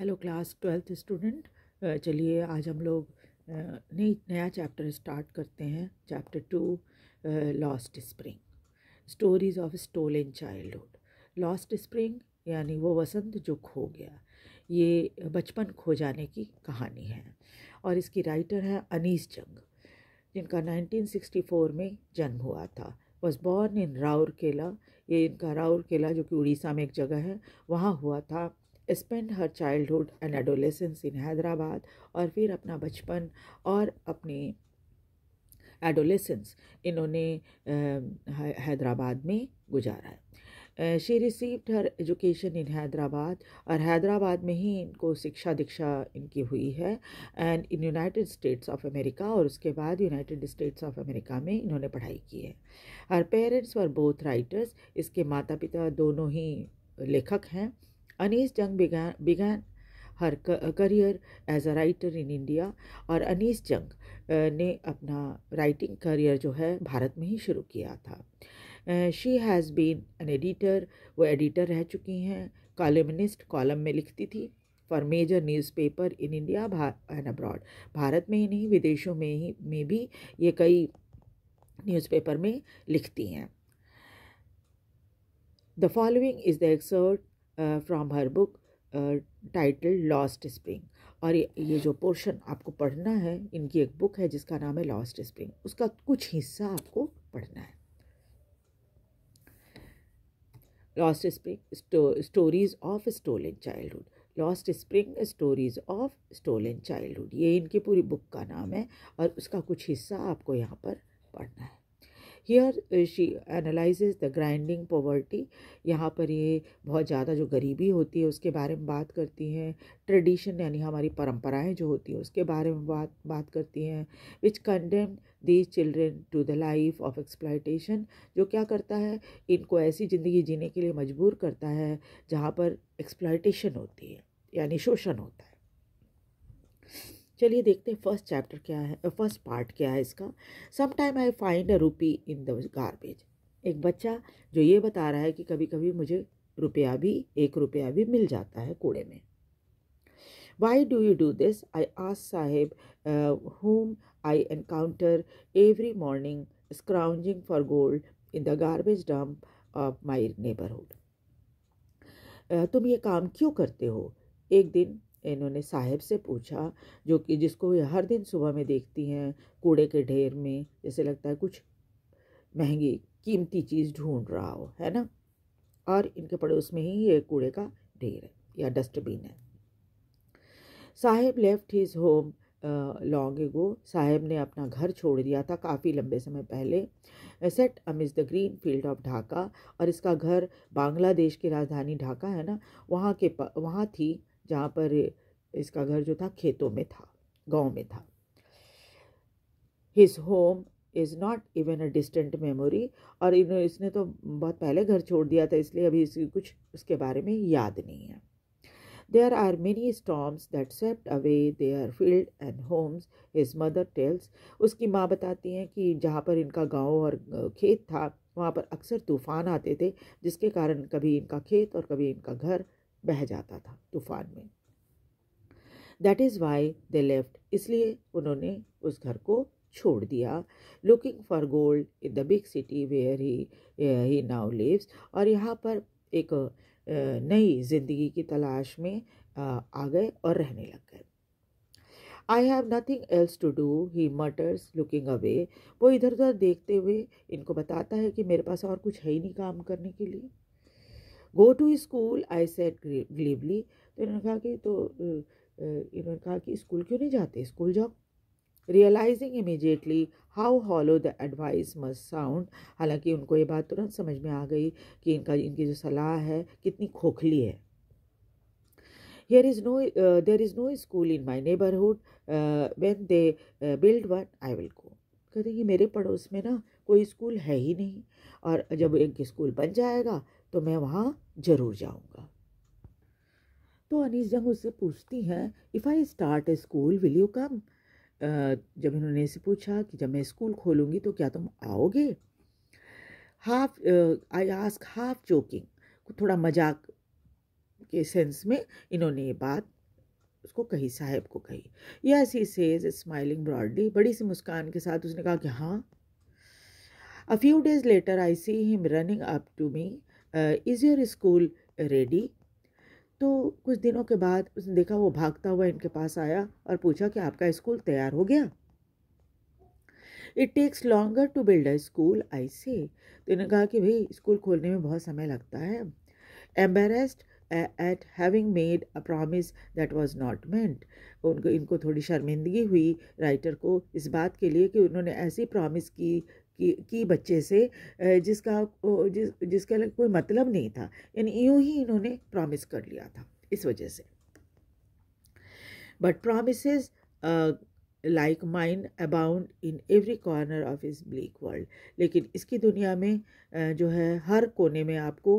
Hello class twelfth student चलिए आज हम लोग uh, नई नया चैप्टर स्टार्ट करते हैं chapter two lost spring stories of stole child childhood lost spring यानी वो वसंत जो खो गया ये बचपन खो जाने की कहानी है और इसकी राइटर है अनीस जंग जिनका 1964 में जन्म हुआ था वॉज बॉर्न इन राउरकेला ये इनका राउरकेला जो कि उड़ीसा में एक जगह है वहाँ हुआ था spend her childhood and adolescence in Hyderabad और फिर अपना बचपन और अपनी एडोलेसेंस इन्होंने हैदराबाद में गुजारा है she received her education in Hyderabad और हैदराबाद में ही इनको शिक्षा दीक्षा इनकी हुई है and in United States of America और उसके बाद यूनाइटेड स्टेट्स ऑफ अमेरिका में इन्होंने पढ़ाई की है हर पेरेंट्स और बोथ राइटर्स इसके माता पिता दोनों ही लेखक हैं Anees Jung began began her career as a writer in India और अनीस जंग uh, ने अपना राइटिंग करियर जो है भारत में ही शुरू किया था she has been an editor वो एडिटर रह चुकी हैं कॉलमनिस्ट कॉलम में लिखती थी for major newspaper in India and abroad Bharat में ही नहीं विदेशों में ही में भी ये कई न्यूज़पेपर में लिखती हैं the following is the excerpt from her book title lost spring और ये, जो पोर्शन आपको पढ़ना है इनकी एक बुक है जिसका नाम है लॉस्ट स्प्रिंग उसका कुछ हिस्सा आपको पढ़ना है lost spring stories of stole child childhood lost spring stories of stole child childhood ये इनकी पूरी बुक का नाम है और उसका कुछ हिस्सा आपको यहाँ पर पढ़ना है here she analyses the grinding poverty यहाँ पर ये बहुत ज़्यादा जो गरीबी होती है उसके बारे में बात करती हैं ट्रेडिशन यानी हमारी परंपराएं जो होती हैं उसके बारे में बात बात करती हैं which condemn these children to the life of exploitation जो क्या करता है इनको ऐसी ज़िंदगी जीने के लिए मजबूर करता है जहाँ पर एक्सप्लाइटेशन होती है यानी शोषण होता है चलिए देखते हैं फर्स्ट चैप्टर क्या है फर्स्ट पार्ट क्या है इसका some time I find a rupee in the garbage एक बच्चा जो ये बता रहा है कि कभी कभी मुझे रुपया भी एक रुपया भी मिल जाता है कूड़े में why do you do this I ask Saheb whom I encounter every morning scrounging for gold in the garbage dump of my neighbourhood तुम ये काम क्यों करते हो एक दिन इन्होंने साहिब से पूछा जो कि जिसको वे हर दिन सुबह में देखती हैं कूड़े के ढेर में जैसे लगता है कुछ महंगी कीमती चीज़ ढूंढ रहा हो है ना और इनके पड़ोस में ही ये कूड़े का ढेर है या डस्टबिन है Saheb left his home long ago Saheb ने अपना घर छोड़ दिया था काफ़ी लंबे समय पहले set amidst the green field of Dhaka और इसका घर बांग्लादेश की राजधानी ढाका है ना वहाँ के वहाँ थी जहाँ पर इसका घर जो था खेतों में था गांव में था his home is not even a distant memory और इन इसने तो बहुत पहले घर छोड़ दिया था इसलिए अभी इसकी कुछ उसके बारे में याद नहीं है there are many storms that swept away their field and homes his mother tells उसकी माँ बताती हैं कि जहाँ पर इनका गांव और खेत था वहाँ पर अक्सर तूफान आते थे जिसके कारण कभी इनका खेत और कभी इनका घर बह जाता था तूफान में that is why they left इसलिए उन्होंने उस घर को छोड़ दिया looking for gold in the big city where he he now lives और यहाँ पर एक uh, नई जिंदगी की तलाश में uh, आ गए और रहने लग गए I have nothing else to do he mutters looking away वो इधर उधर देखते हुए इनको बताता है कि मेरे पास और कुछ है ही नहीं काम करने के लिए go to school I said glibly तो इन्होंने कहा कि तो इन्होंने कहा कि स्कूल क्यों नहीं जाते स्कूल जाओ realising immediately how hollow the advice must sound हालांकि उनको ये बात तुरंत समझ में आ गई कि इनका इनकी जो सलाह है कितनी खोखली है there is no there is no school in my neighbourhood when they build one I will go कहते हैं कि मेरे पड़ोस में ना कोई स्कूल है ही नहीं और जब एक स्कूल बन जाएगा तो मैं वहाँ ज़रूर जाऊँगा तो अनीस जंग उससे पूछती हैं if I start a school will you come जब इन्होंने इसे पूछा कि जब मैं स्कूल खोलूँगी तो क्या तुम आओगे half I ask half joking थोड़ा मजाक के सेंस में इन्होंने ये बात उसको कही साहेब को कही yes he says smiling broadly बड़ी सी मुस्कान के साथ उसने कहा कि हाँ A few days later, I see him running up to me. Uh, is your school ready? तो कुछ दिनों के बाद उसने देखा वो भागता हुआ इनके पास आया और पूछा कि आपका स्कूल तैयार हो गया it takes longer to build a school I say तो इन्होंने कहा कि भाई स्कूल खोलने में बहुत समय लगता है embarrassed at having made a promise that was not meant उनको इनको थोड़ी शर्मिंदगी हुई राइटर को इस बात के लिए कि उन्होंने ऐसी प्रामिस की की, बच्चे से जिसका जिस जिसका कोई मतलब नहीं था यानी यूं ही इन्होंने प्रॉमिस कर लिया था इस वजह से but promises like mine abound in every corner of his bleak world लेकिन इसकी दुनिया में जो है हर कोने में आपको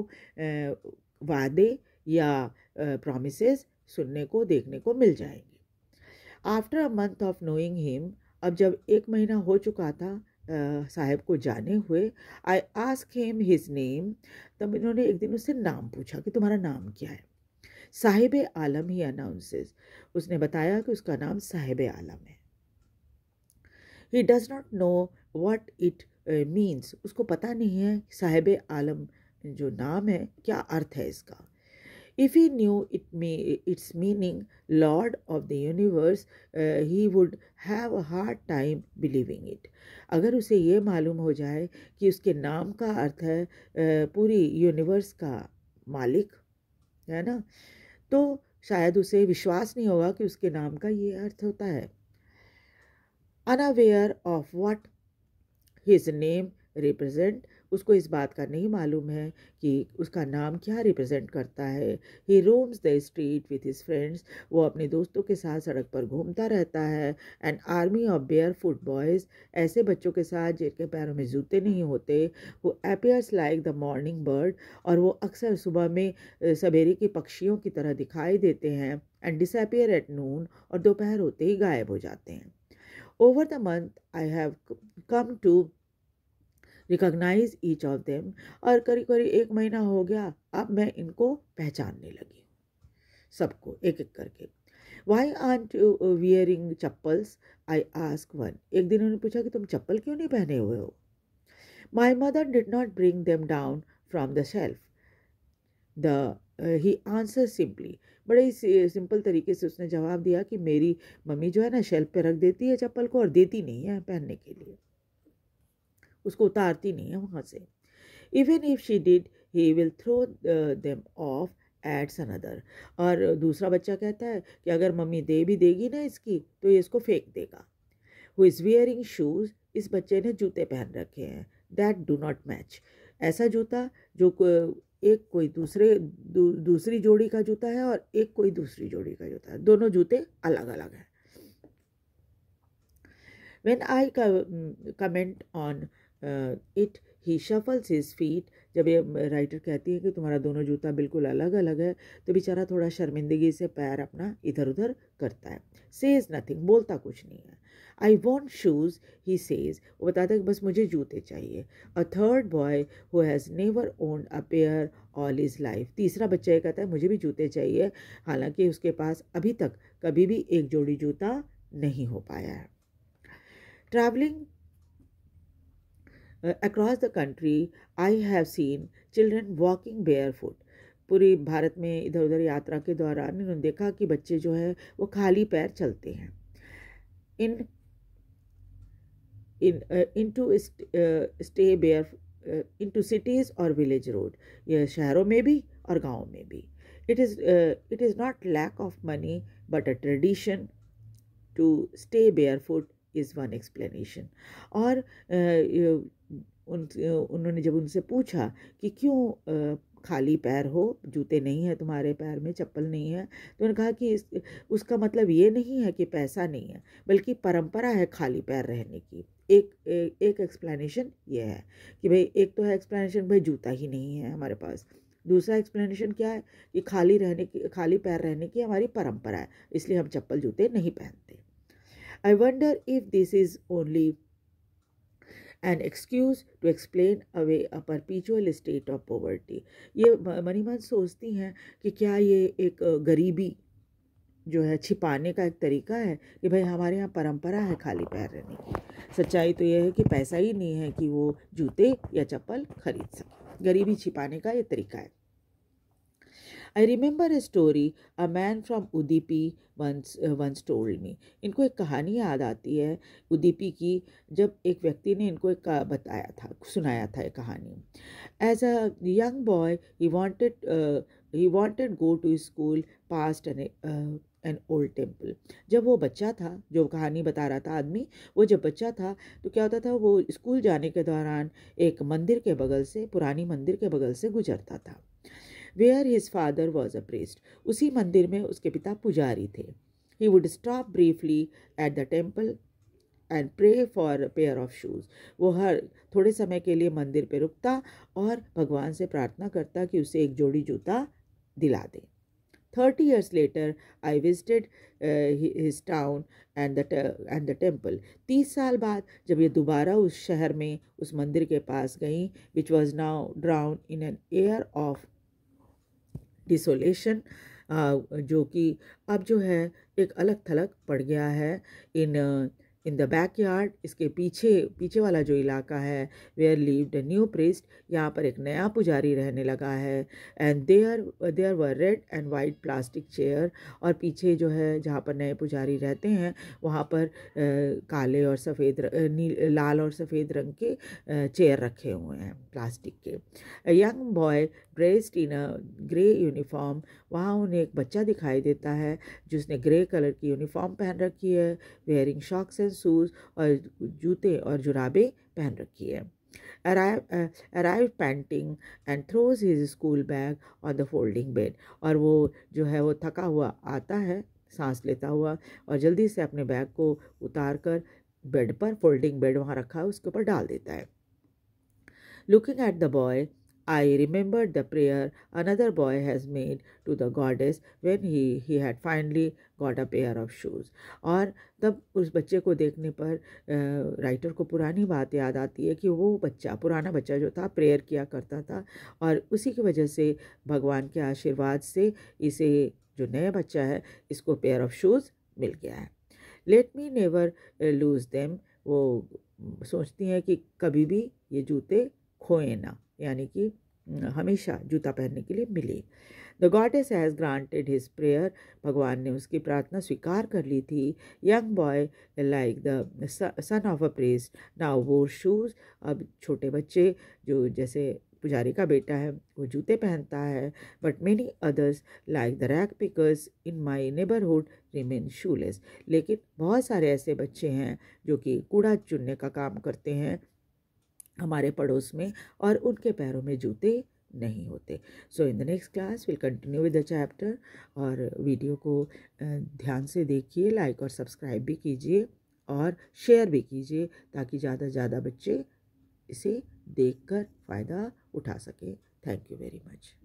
वादे या प्रामिस सुनने को देखने को मिल जाएंगे after a month of knowing him अब जब एक महीना हो चुका था साहब को जाने हुए I ask him his name तब इन्होंने एक दिन उससे नाम पूछा कि तुम्हारा नाम क्या है साहिब आलम ही अनाउंसेस उसने बताया कि उसका नाम साहिब आलम है he does not know what it means उसको पता नहीं है साहिब आलम जो नाम है क्या अर्थ है इसका If he knew it may, its meaning, Lord of the universe, uh, he would have a hard time believing it अगर उसे ये मालूम हो जाए कि उसके नाम का अर्थ है uh, पूरी यूनिवर्स का मालिक है ना तो शायद उसे विश्वास नहीं होगा कि उसके नाम का ये अर्थ होता है unaware of what his name represent उसको इस बात का नहीं मालूम है कि उसका नाम क्या रिप्रेजेंट करता है he roams the street with his friends वो अपने दोस्तों के साथ सड़क पर घूमता रहता है and army of barefoot boys ऐसे बच्चों के साथ जिनके पैरों में जूते नहीं होते वो appears like the morning bird और वो अक्सर सुबह में सवेरे के पक्षियों की तरह दिखाई देते हैं एंड डिसपियर एट नून और दोपहर होते ही गायब हो जाते हैं over the month I have come to recognise each of them और करीब करीब एक महीना हो गया अब मैं इनको पहचानने लगी हूँ सबको एक एक करके why aren't wearing chappals I ask one एक दिन उन्होंने पूछा कि तुम चप्पल क्यों नहीं पहने हुए हो my mother did not bring them down from the shelf the he answer simply बड़े ही सिंपल तरीके से उसने जवाब दिया कि मेरी मम्मी जो है ना शेल्फ पे रख देती है चप्पल को और देती नहीं है पहनने के लिए उसको उतारती नहीं है वहाँ से even if she did he will throw them off at another और दूसरा बच्चा कहता है कि अगर मम्मी दे भी देगी ना इसकी तो ये इसको फेंक देगा हु इज़ वियरिंग शूज़ इस बच्चे ने जूते पहन रखे हैं दैट डू नॉट मैच ऐसा जूता जो को, एक कोई दूसरे दू, दूसरी जोड़ी का जूता है और एक कोई दूसरी जोड़ी का जूता है दोनों जूते अलग अलग हैं when I comment on it he shuffles his feet जब ये राइटर कहती है कि तुम्हारा दोनों जूता बिल्कुल अलग अलग है तो बेचारा थोड़ा शर्मिंदगी से पैर अपना इधर उधर करता है सेज नथिंग बोलता कुछ नहीं है I want shoes he says वो बताता है कि बस मुझे जूते चाहिए a third boy who has never own a pair all his life तीसरा बच्चा ये कहता है मुझे भी जूते चाहिए हालांकि उसके पास अभी तक कभी भी एक जोड़ी जूता नहीं हो पाया है travelling across the country I have seen children walking barefoot पूरी भारत में इधर उधर यात्रा के दौरान उन्होंने देखा कि बच्चे जो है वो खाली पैर चलते हैं in in in to stay bare in two cities और विलेज रोड यह शहरों में भी और गाँव में भी it is it is not lack of money but a tradition to stay barefoot is one explanation और uh, उन उन्होंने जब उनसे पूछा कि क्यों खाली पैर हो जूते नहीं है तुम्हारे पैर में चप्पल नहीं है तो उन्होंने कहा कि इस उसका मतलब ये नहीं है कि पैसा नहीं है बल्कि परंपरा है खाली पैर रहने की एक एक एक्सप्लेनेशन ये है कि भाई एक तो है एक्सप्लेनेशन भाई जूता ही नहीं है हमारे पास दूसरा एक्सप्लेनेशन क्या है कि खाली रहने की खाली पैर रहने की हमारी परंपरा है इसलिए हम चप्पल जूते नहीं पहनते I wonder if this is only an excuse to explain away a perpetual state of poverty ये मनी मन सोचती हैं कि क्या ये एक गरीबी जो है छिपाने का एक तरीका है कि भाई हमारे यहाँ परंपरा है खाली पैर रहने की सच्चाई तो यह है कि पैसा ही नहीं है कि वो जूते या चप्पल खरीद सके गरीबी छिपाने का ये तरीका है I remember a story a man from Udupi once once told me इनको एक कहानी याद आती है उदीपी की जब एक व्यक्ति ने इनको एक बताया था सुनाया था एक कहानी as a young boy he wanted he wanted go to school past an an old temple जब वो बच्चा था जो कहानी बता रहा था आदमी वो जब बच्चा था तो क्या होता था वो स्कूल जाने के दौरान एक मंदिर के बगल से पुरानी मंदिर के बगल से गुजरता था where his father was a priest उसी मंदिर में उसके पिता पुजारी थे he would stop briefly at the temple and pray for pair of shoes वो हर थोड़े समय के लिए मंदिर पर रुकता और भगवान से प्रार्थना करता कि उसे एक जोड़ी जूता दिला दे thirty years later I visited his town and the and the temple तीस साल बाद जब ये दोबारा उस शहर में उस मंदिर के पास गई which was now drowned in an air of desolation जो कि अब जो है एक अलग थलग पड़ गया है in in the backyard इसके पीछे पीछे वाला जो इलाका है where lived a new priest यहाँ पर एक नया पुजारी रहने लगा है and there there were red and white plastic chair और पीछे जो है जहाँ पर नए पुजारी रहते हैं वहाँ पर आ, काले और सफ़ेद लाल और सफ़ेद रंग के चेयर रखे हुए हैं प्लास्टिक के young boy dressed in a grey uniform वहाँ उन्हें एक बच्चा दिखाई देता है जिसने ग्रे कलर की यूनिफॉर्म पहन रखी है वेयरिंग शॉक्स शूज़ और जूते और जुराबे पहन रखी है arrive panting and throws his school bag on the folding bed और वो जो है वो थका हुआ आता है सांस लेता हुआ और जल्दी से अपने बैग को उतार कर बेड पर फोल्डिंग बेड वहाँ रखा है उसके ऊपर डाल देता है looking at the boy I remembered the prayer another boy has made to the goddess when he he had finally got a pair of shoes. और तब उस बच्चे को देखने पर राइटर को पुरानी बात याद आती है कि वो बच्चा पुराना बच्चा जो था प्रेयर किया करता था और उसी की वजह से भगवान के आशीर्वाद से इसे जो नया बच्चा है इसको पेयर ऑफ शूज़ मिल गया है let me never lose them वो सोचती हैं कि कभी भी ये जूते खोए ना यानी कि हमेशा जूता पहनने के लिए मिले the goddess has granted his prayer भगवान ने उसकी प्रार्थना स्वीकार कर ली थी young boy like the son of a priest now वो शूज़ अब छोटे बच्चे जो जैसे पुजारी का बेटा है वो जूते पहनता है but many others like the rag pickers in my neighbourhood remain shoeless लेकिन बहुत सारे ऐसे बच्चे हैं जो कि कूड़ा चुनने का काम करते हैं हमारे पड़ोस में और उनके पैरों में जूते नहीं होते so in the next class will continue with the chapter और वीडियो को ध्यान से देखिए लाइक और सब्सक्राइब भी कीजिए और शेयर भी कीजिए ताकि ज़्यादा से ज़्यादा बच्चे इसे देखकर फ़ायदा उठा सकें थैंक यू वेरी मच